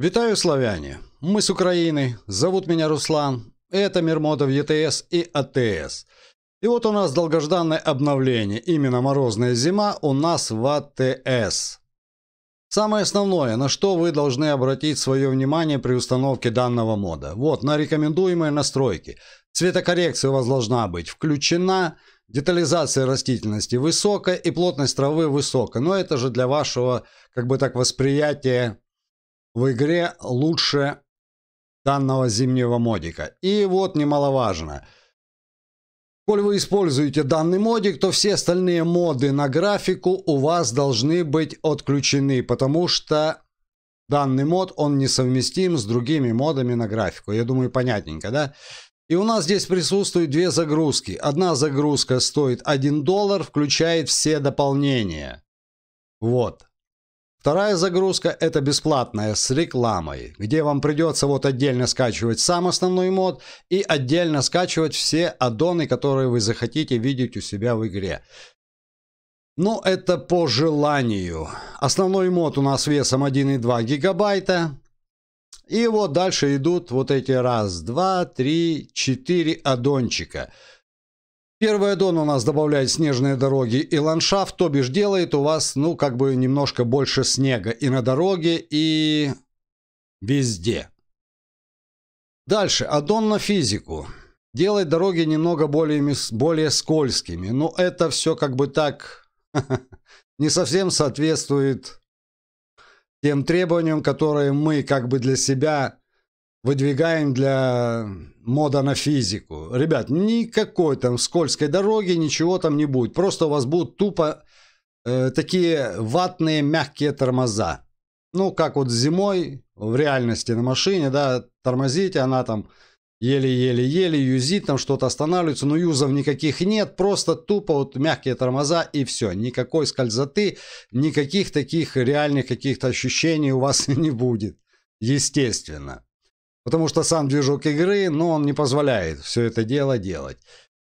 Витаю, славяне. Мы с Украины. Зовут меня Руслан. Это Мирмотов ЕТС и АТС. И вот у нас долгожданное обновление. Именно морозная зима у нас в АТС. Самое основное, на что вы должны обратить свое внимание при установке данного мода. Вот, на рекомендуемые настройки. Цветокоррекция у вас должна быть включена, детализация растительности высокая и плотность травы высокая. Но это же для вашего, как бы так, восприятия в игре лучше данного зимнего модика. И вот немаловажно. Коль вы используете данный модик, то все остальные моды на графику у вас должны быть отключены, потому что данный мод, он несовместим с другими модами на графику. Я думаю, понятненько, да? И у нас здесь присутствуют две загрузки. Одна загрузка стоит 1 доллар, включает все дополнения. Вот. Вторая загрузка – это бесплатная, с рекламой, где вам придется вот отдельно скачивать сам основной мод и отдельно скачивать все аддоны, которые вы захотите видеть у себя в игре. Но ну, это по желанию. Основной мод у нас весом 1,2 гигабайта. И вот дальше идут вот эти раз, два, три, четыре аддончика – Первая Дон у нас добавляет снежные дороги и ландшафт, то бишь делает у вас, ну, как бы немножко больше снега и на дороге, и везде. Дальше, аддон на физику. Делает дороги немного более, более скользкими, но ну, это все как бы так не совсем соответствует тем требованиям, которые мы как бы для себя выдвигаем для мода на физику. Ребят, никакой там скользкой дороги, ничего там не будет. Просто у вас будут тупо э, такие ватные мягкие тормоза. Ну, как вот зимой в реальности на машине, да, тормозите, она там еле-еле-еле юзит, там что-то останавливается, но юзов никаких нет, просто тупо вот мягкие тормоза и все. Никакой скользоты, никаких таких реальных каких-то ощущений у вас не будет, естественно потому что сам движок игры, но он не позволяет все это дело делать.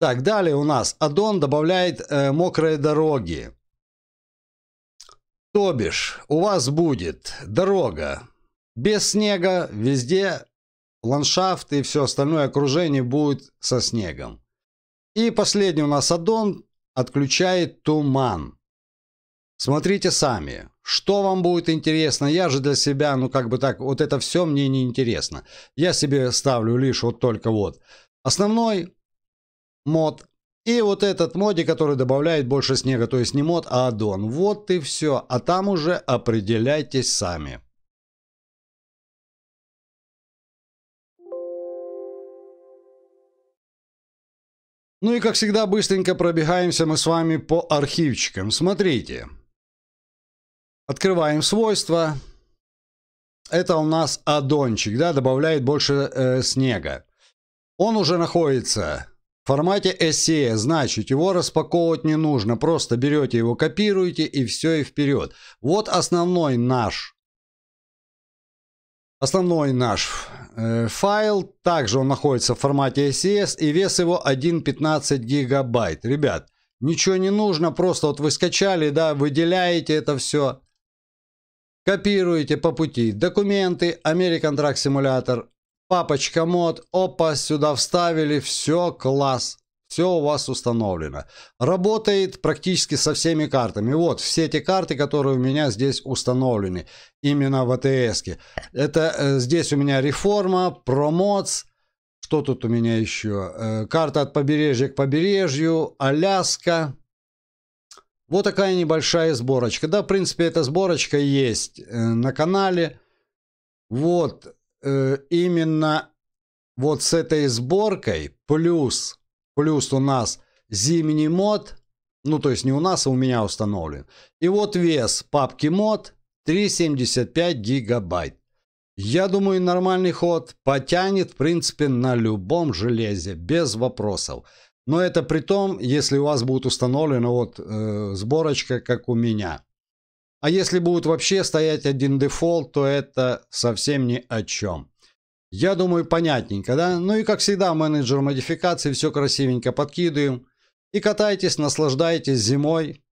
Так, далее у нас аддон добавляет э, мокрые дороги. То бишь, у вас будет дорога без снега, везде ландшафт и все остальное окружение будет со снегом. И последний у нас аддон отключает туман. Смотрите сами. Что вам будет интересно? Я же для себя, ну как бы так, вот это все мне не интересно. Я себе ставлю лишь вот только вот. Основной мод и вот этот моди, который добавляет больше снега, то есть не мод, а аддон. Вот и все, а там уже определяйтесь сами. Ну и как всегда быстренько пробегаемся мы с вами по архивчикам. Смотрите. Смотрите. Открываем свойства. Это у нас аддончик, да, добавляет больше э, снега. Он уже находится в формате .se, значит, его распаковывать не нужно. Просто берете его, копируете и все, и вперед. Вот основной наш Основной наш э, файл, также он находится в формате SES и вес его 1.15 гигабайт. Ребят, ничего не нужно, просто вот вы скачали, да, выделяете это все. Копируете по пути документы, American Truck Simulator, папочка мод, опа, сюда вставили, все, класс. Все у вас установлено. Работает практически со всеми картами. Вот все эти карты, которые у меня здесь установлены. Именно в атс -ке. Это э, здесь у меня реформа, промоц. Что тут у меня еще? Э, карта от побережья к побережью. Аляска. Вот такая небольшая сборочка. Да, в принципе, эта сборочка есть э, на канале. Вот э, именно вот с этой сборкой плюс, плюс у нас зимний мод. Ну, то есть не у нас, а у меня установлен. И вот вес папки мод 3,75 гигабайт. Я думаю, нормальный ход потянет, в принципе, на любом железе, без вопросов. Но это при том, если у вас будет установлена вот э, сборочка, как у меня. А если будет вообще стоять один дефолт, то это совсем ни о чем. Я думаю, понятненько, да? Ну и как всегда, менеджер модификации все красивенько подкидываем. И катайтесь, наслаждайтесь зимой.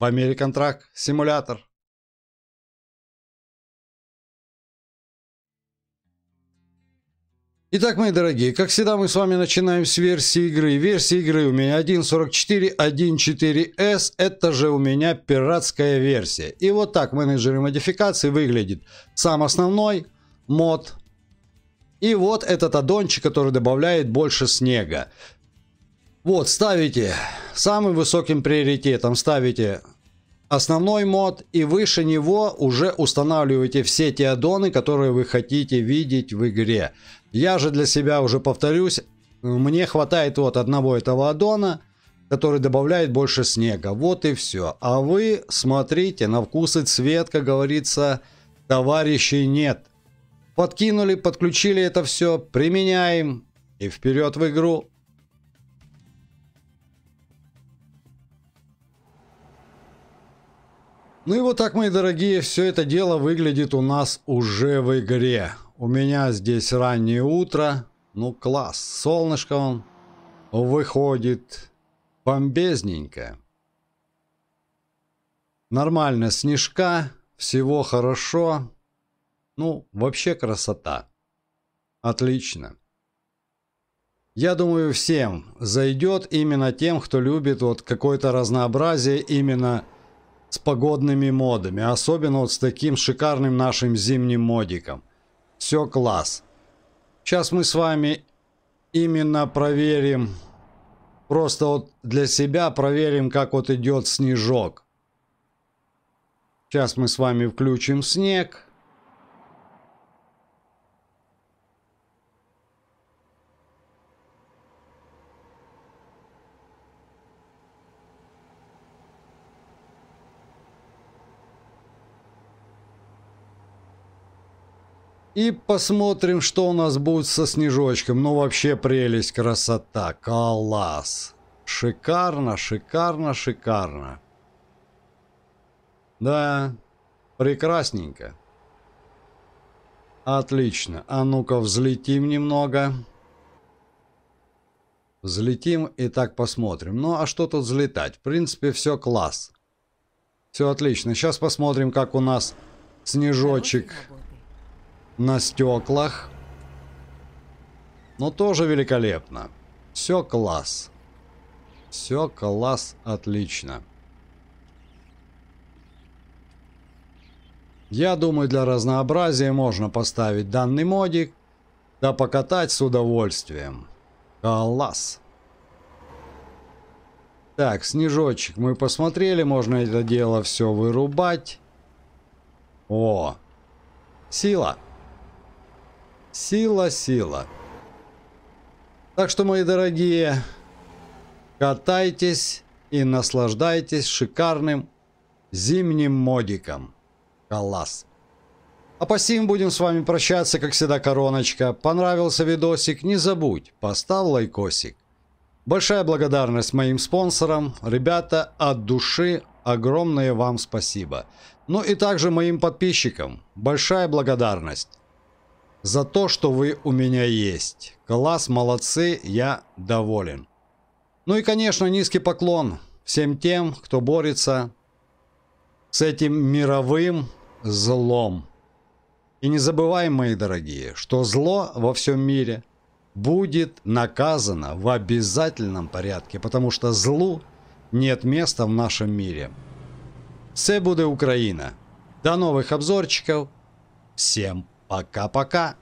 В Американ Трак Симулятор. Итак, мои дорогие, как всегда мы с вами начинаем с версии игры. Версия игры у меня 1.44.1.4s, это же у меня пиратская версия. И вот так в менеджере модификации выглядит сам основной мод. И вот этот аддончик, который добавляет больше снега. Вот, ставите самым высоким приоритетом, ставите основной мод и выше него уже устанавливаете все те аддоны, которые вы хотите видеть в игре. Я же для себя уже повторюсь, мне хватает вот одного этого аддона, который добавляет больше снега. Вот и все. А вы смотрите на вкус и цвет, как говорится, товарищей нет. Подкинули, подключили это все, применяем и вперед в игру. Ну и вот так, мои дорогие, все это дело выглядит у нас уже в игре. У меня здесь раннее утро. Ну класс, солнышко он выходит бомбезненько. Нормально, снежка, всего хорошо. Ну, вообще красота. Отлично. Я думаю, всем зайдет именно тем, кто любит вот какое-то разнообразие именно с погодными модами, особенно вот с таким шикарным нашим зимним модиком. Все класс. Сейчас мы с вами именно проверим, просто вот для себя проверим, как вот идет снежок. Сейчас мы с вами включим снег. И посмотрим, что у нас будет со снежочком. Ну, вообще прелесть, красота. Класс. Шикарно, шикарно, шикарно. Да, прекрасненько. Отлично. А ну-ка, взлетим немного. Взлетим и так посмотрим. Ну, а что тут взлетать? В принципе, все класс. Все отлично. Сейчас посмотрим, как у нас снежочек на стеклах. Но тоже великолепно. Все класс. Все класс отлично. Я думаю, для разнообразия можно поставить данный модик, да покатать с удовольствием. Класс. Так, снежочек мы посмотрели, можно это дело все вырубать. О, сила. Сила. Сила, сила. Так что, мои дорогие, катайтесь и наслаждайтесь шикарным зимним модиком. Класс. А по сим будем с вами прощаться, как всегда, короночка. Понравился видосик? Не забудь, поставь лайкосик. Большая благодарность моим спонсорам. Ребята, от души огромное вам спасибо. Ну и также моим подписчикам. Большая благодарность за то, что вы у меня есть. Класс, молодцы, я доволен. Ну и, конечно, низкий поклон всем тем, кто борется с этим мировым злом. И не забываем, мои дорогие, что зло во всем мире будет наказано в обязательном порядке, потому что злу нет места в нашем мире. Все будет Украина. До новых обзорчиков. Всем Пока-пока.